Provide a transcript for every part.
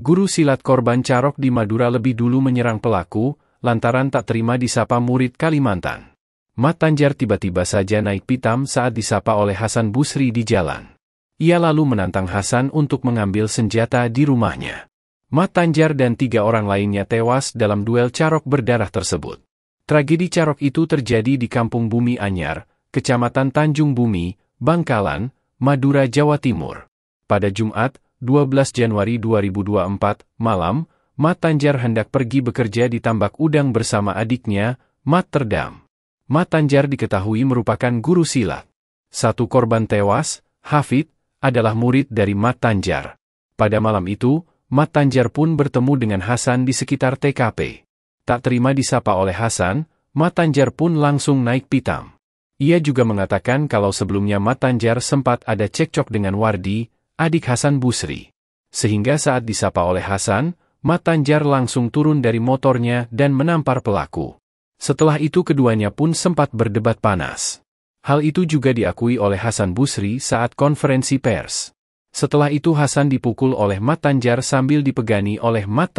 Guru silat korban Carok di Madura lebih dulu menyerang pelaku, lantaran tak terima disapa murid Kalimantan. Mat Tanjar tiba-tiba saja naik pitam saat disapa oleh Hasan Busri di jalan. Ia lalu menantang Hasan untuk mengambil senjata di rumahnya. Mat Tanjar dan tiga orang lainnya tewas dalam duel Carok berdarah tersebut. Tragedi Carok itu terjadi di Kampung Bumi Anyar, Kecamatan Tanjung Bumi, Bangkalan, Madura, Jawa Timur. Pada Jumat, 12 Januari 2024, malam, Mat Tanjar hendak pergi bekerja di tambak udang bersama adiknya, Mat Terdam. Mat Tanjar diketahui merupakan guru silat. Satu korban tewas, Hafid, adalah murid dari Mat Tanjar. Pada malam itu, Mat Tanjar pun bertemu dengan Hasan di sekitar TKP. Tak terima disapa oleh Hasan, Mat Tanjar pun langsung naik pitam. Ia juga mengatakan kalau sebelumnya Mat Tanjar sempat ada cekcok dengan Wardi, adik Hasan Busri. Sehingga saat disapa oleh Hasan, Matanjar langsung turun dari motornya dan menampar pelaku. Setelah itu keduanya pun sempat berdebat panas. Hal itu juga diakui oleh Hasan Busri saat konferensi pers. Setelah itu Hasan dipukul oleh Matanjar sambil dipegani oleh Mat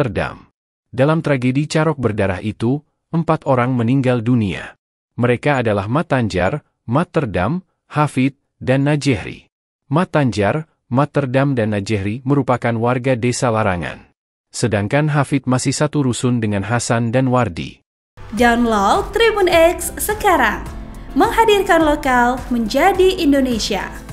Dalam tragedi carok berdarah itu, empat orang meninggal dunia. Mereka adalah Matanjar, Tanjar, Hafid, dan Najehri. Matanjar. Materdam dan Najehri merupakan warga desa larangan. Sedangkan Hafid masih satu rusun dengan Hasan dan Wardi. Download Tribun X sekarang. Menghadirkan lokal menjadi Indonesia.